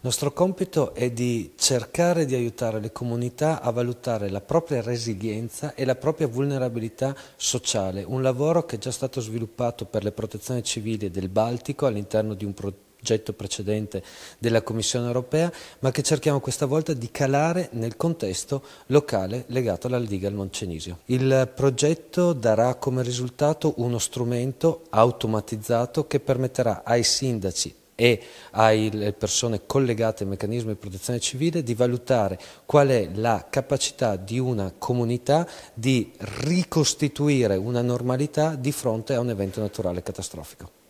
Il nostro compito è di cercare di aiutare le comunità a valutare la propria resilienza e la propria vulnerabilità sociale, un lavoro che è già stato sviluppato per le protezioni civili del Baltico all'interno di un progetto precedente della Commissione europea, ma che cerchiamo questa volta di calare nel contesto locale legato alla Liga al Moncenisio. Il progetto darà come risultato uno strumento automatizzato che permetterà ai sindaci e alle persone collegate al meccanismo di protezione civile di valutare qual è la capacità di una comunità di ricostituire una normalità di fronte a un evento naturale catastrofico.